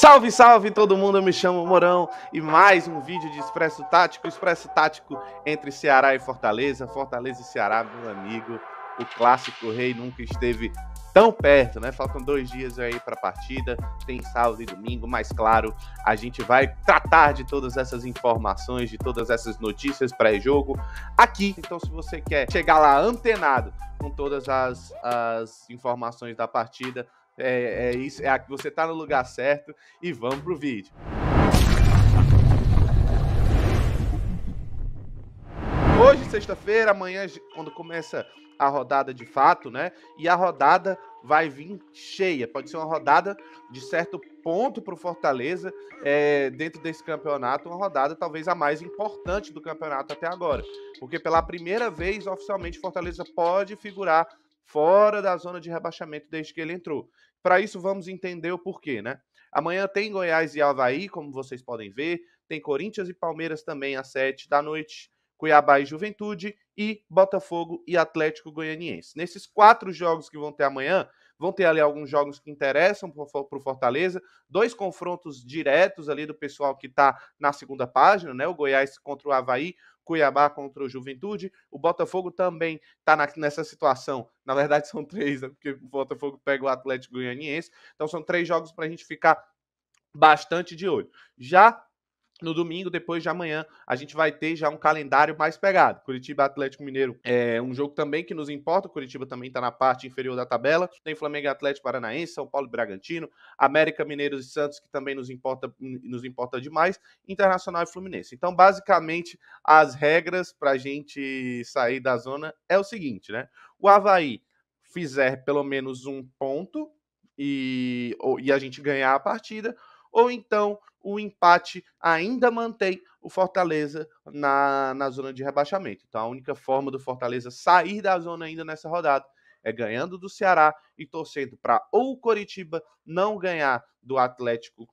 Salve, salve todo mundo, eu me chamo Morão e mais um vídeo de Expresso Tático, Expresso Tático entre Ceará e Fortaleza, Fortaleza e Ceará, meu amigo, o clássico rei nunca esteve tão perto, né? Faltam dois dias aí para a partida, tem sábado e domingo, mas claro, a gente vai tratar de todas essas informações, de todas essas notícias pré-jogo aqui. Então, se você quer chegar lá antenado com todas as, as informações da partida, é, é isso, é aqui, você está no lugar certo e vamos pro vídeo. Hoje, sexta-feira, amanhã, quando começa a rodada de fato, né? E a rodada vai vir cheia. Pode ser uma rodada de certo ponto para o Fortaleza é, dentro desse campeonato, uma rodada talvez a mais importante do campeonato até agora, porque pela primeira vez oficialmente Fortaleza pode figurar fora da zona de rebaixamento desde que ele entrou. Para isso, vamos entender o porquê, né? Amanhã tem Goiás e Havaí, como vocês podem ver. Tem Corinthians e Palmeiras também às 7 da noite. Cuiabá e Juventude. E Botafogo e Atlético Goianiense. Nesses quatro jogos que vão ter amanhã, vão ter ali alguns jogos que interessam para o Fortaleza. Dois confrontos diretos ali do pessoal que está na segunda página, né? O Goiás contra o Havaí. Cuiabá contra o Juventude. O Botafogo também está nessa situação. Na verdade, são três, né? porque o Botafogo pega o Atlético Goianiense. Então, são três jogos para a gente ficar bastante de olho. Já no domingo, depois de amanhã, a gente vai ter já um calendário mais pegado. Curitiba Atlético Mineiro é um jogo também que nos importa. Curitiba também está na parte inferior da tabela. Tem Flamengo e Atlético Paranaense, São Paulo e Bragantino, América Mineiro e Santos, que também nos importa, nos importa demais, Internacional e Fluminense. Então, basicamente, as regras para a gente sair da zona é o seguinte, né? O Havaí fizer pelo menos um ponto e, e a gente ganhar a partida, ou então o empate ainda mantém o Fortaleza na, na zona de rebaixamento. Então a única forma do Fortaleza sair da zona ainda nessa rodada é ganhando do Ceará e torcendo para ou o Coritiba não ganhar do Atlético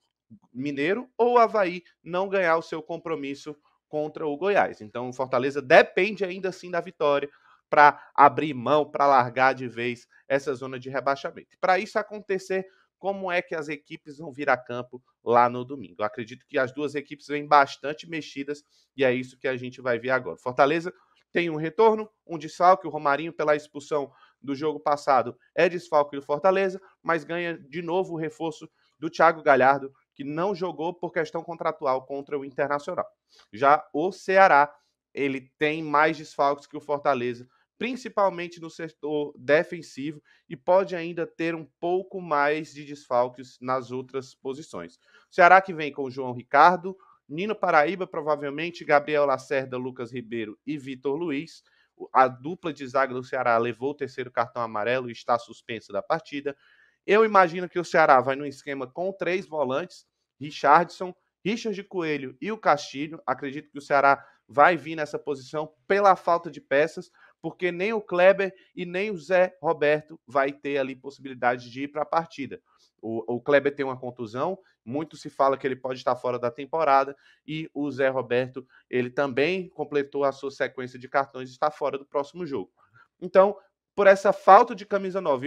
Mineiro ou o Havaí não ganhar o seu compromisso contra o Goiás. Então o Fortaleza depende ainda assim da vitória para abrir mão, para largar de vez essa zona de rebaixamento. Para isso acontecer, como é que as equipes vão vir a campo lá no domingo. Eu acredito que as duas equipes vêm bastante mexidas e é isso que a gente vai ver agora. Fortaleza tem um retorno, um desfalque, o Romarinho pela expulsão do jogo passado é desfalque do Fortaleza, mas ganha de novo o reforço do Thiago Galhardo, que não jogou por questão contratual contra o Internacional. Já o Ceará, ele tem mais desfalques que o Fortaleza, principalmente no setor defensivo, e pode ainda ter um pouco mais de desfalques nas outras posições. O Ceará que vem com João Ricardo, Nino Paraíba, provavelmente, Gabriel Lacerda, Lucas Ribeiro e Vitor Luiz. A dupla de zaga do Ceará levou o terceiro cartão amarelo e está suspensa da partida. Eu imagino que o Ceará vai no esquema com três volantes, Richardson, Richard Coelho e o Castilho. Acredito que o Ceará vai vir nessa posição pela falta de peças, porque nem o Kleber e nem o Zé Roberto vai ter ali possibilidade de ir para a partida. O, o, Kleber tem uma contusão, muito se fala que ele pode estar fora da temporada, e o Zé Roberto, ele também completou a sua sequência de cartões e está fora do próximo jogo. Então, por essa falta de camisa nova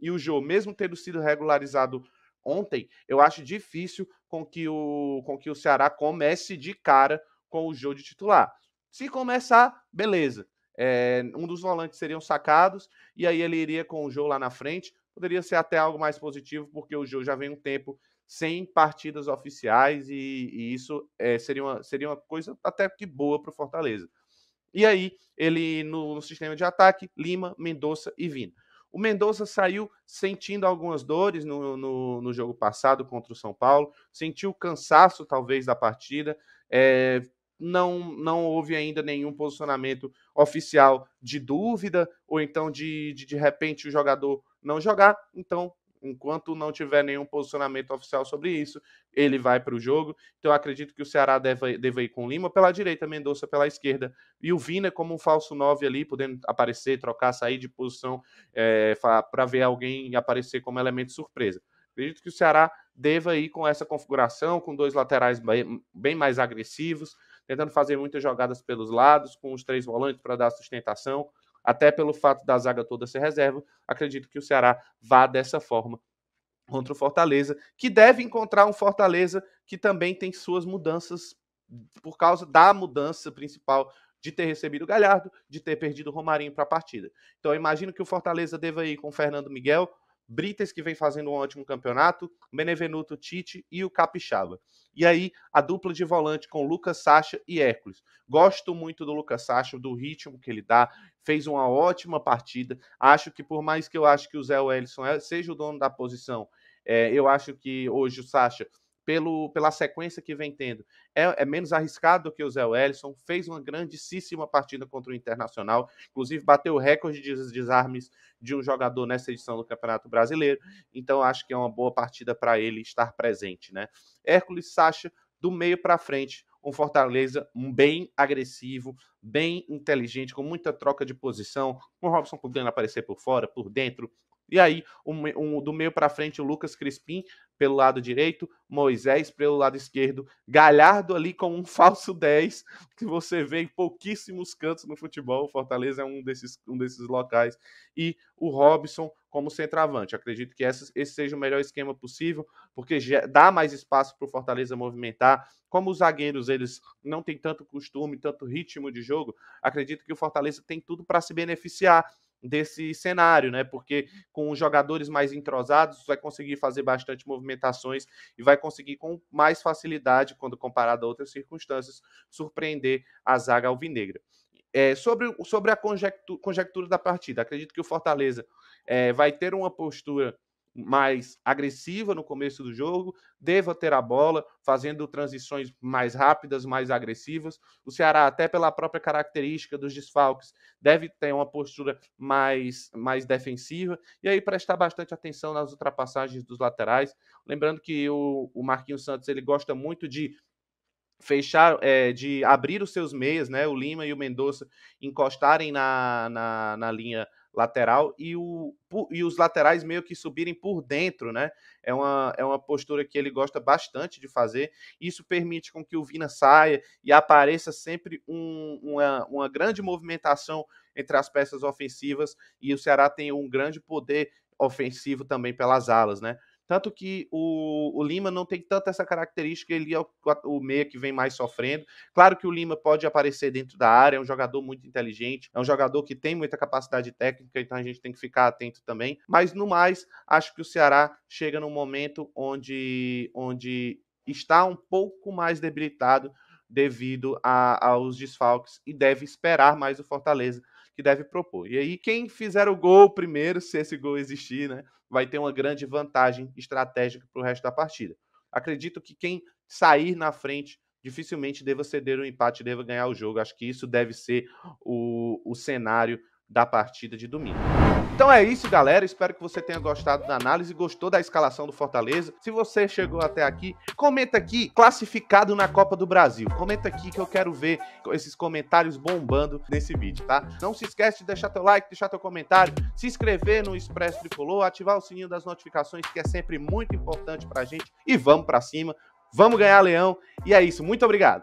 e o jogo, mesmo tendo sido regularizado ontem, eu acho difícil com que o, com que o Ceará comece de cara com o jogo de titular. Se começar, beleza é, um dos volantes seriam sacados, e aí ele iria com o Jô lá na frente. Poderia ser até algo mais positivo, porque o Jô já vem um tempo sem partidas oficiais, e, e isso é, seria, uma, seria uma coisa até que boa para o Fortaleza. E aí, ele no, no sistema de ataque, Lima, Mendonça e Vina. O Mendonça saiu sentindo algumas dores no, no, no, jogo passado contra o São Paulo, sentiu cansaço talvez da partida, é, não, não houve ainda nenhum posicionamento oficial de dúvida, ou então de, de, de repente o jogador não jogar. Então, enquanto não tiver nenhum posicionamento oficial sobre isso, ele vai para o jogo. Então, acredito que o Ceará deve, deve ir com Lima pela direita, Mendonça pela esquerda, e o Vina como um falso 9 ali, podendo aparecer, trocar, sair de posição é, eh, para ver alguém aparecer como elemento surpresa. Acredito que o Ceará deva ir com essa configuração, com dois laterais bem, bem mais agressivos, tentando fazer muitas jogadas pelos lados, com os três volantes para dar sustentação. Até pelo fato da zaga toda ser reserva, acredito que o Ceará vá dessa forma contra o Fortaleza, que deve encontrar um Fortaleza que também tem suas mudanças por causa da mudança principal de ter recebido o Galhardo, de ter perdido o Romarinho para a partida. Então eu imagino que o Fortaleza deva ir com o Fernando Miguel, Brites, que vem fazendo um ótimo campeonato, Benevenuto Tite e o Capixaba. E aí, a dupla de volante com Lucas Sacha e Hércules. Gosto muito do Lucas Sacha, do ritmo que ele dá, fez uma ótima partida. Acho que, por mais que eu acho que o Zé Wellison é, seja o dono da posição, é, eu acho que hoje o Sacha pelo, pela sequência que vem tendo. É, é menos arriscado que o Zé Wellison, fez uma grandíssima partida contra o Internacional, inclusive bateu o recorde de desarmes de um jogador nessa edição do Campeonato Brasileiro, então acho que é uma boa partida para ele estar presente. Né? Hércules Sacha, do meio para frente, um Fortaleza bem agressivo, bem inteligente, com muita troca de posição, com o Robson podendo aparecer por fora, por dentro, e aí, um, um, do meio para frente, o Lucas Crispim pelo lado direito, Moisés pelo lado esquerdo, Galhardo ali com um falso 10, que você vê em pouquíssimos cantos no futebol. O Fortaleza é um desses, um desses locais. E o Robson como centroavante. Acredito que essa, esse seja o melhor esquema possível, porque dá mais espaço para o Fortaleza movimentar. Como os zagueiros eles não têm tanto costume, tanto ritmo de jogo, acredito que o Fortaleza tem tudo para se beneficiar desse cenário, né? Porque com os jogadores mais entrosados, vai conseguir fazer bastante movimentações e vai conseguir com mais facilidade, quando comparado a outras circunstâncias, surpreender a zaga alvinegra. É, sobre, sobre a conjectura, conjectura da partida, acredito que o Fortaleza é, vai ter uma postura mais agressiva no começo do jogo, deva ter a bola, fazendo transições mais rápidas, mais agressivas. O Ceará, até pela própria característica dos desfalques, deve ter uma postura mais, mais defensiva. E aí prestar bastante atenção nas ultrapassagens dos laterais. Lembrando que o, o Marquinhos Santos ele gosta muito de fechar, é, de abrir os seus meias, né? O Lima e o Mendonça encostarem na, na, na linha lateral e, o, e os laterais meio que subirem por dentro, né? É uma, é uma postura que ele gosta bastante de fazer. Isso permite com que o Vina saia e apareça sempre um, uma, uma grande movimentação entre as peças ofensivas e o Ceará tem um grande poder ofensivo também pelas alas, né? Tanto que o, o Lima não tem tanta essa característica, ele é o, o meia que vem mais sofrendo. Claro que o Lima pode aparecer dentro da área, é um jogador muito inteligente, é um jogador que tem muita capacidade técnica, então a gente tem que ficar atento também. Mas no mais, acho que o Ceará chega num momento onde, onde está um pouco mais debilitado devido a, aos desfalques e deve esperar mais o Fortaleza que deve propor. E aí, quem fizer o gol primeiro, se esse gol existir, né? vai ter uma grande vantagem estratégica para o resto da partida. Acredito que quem sair na frente dificilmente deva ceder o um empate, deva ganhar o jogo. Acho que isso deve ser o, o cenário da partida de domingo. Então é isso, galera. Espero que você tenha gostado da análise, gostou da escalação do Fortaleza. Se você chegou até aqui, comenta aqui classificado na Copa do Brasil. Comenta aqui que eu quero ver esses comentários bombando nesse vídeo, tá? Não se esquece de deixar teu like, deixar teu comentário, se inscrever no Expresso Tricolor, ativar o sininho das notificações, que é sempre muito importante pra gente. E vamos pra cima, vamos ganhar Leão. E é isso. Muito obrigado.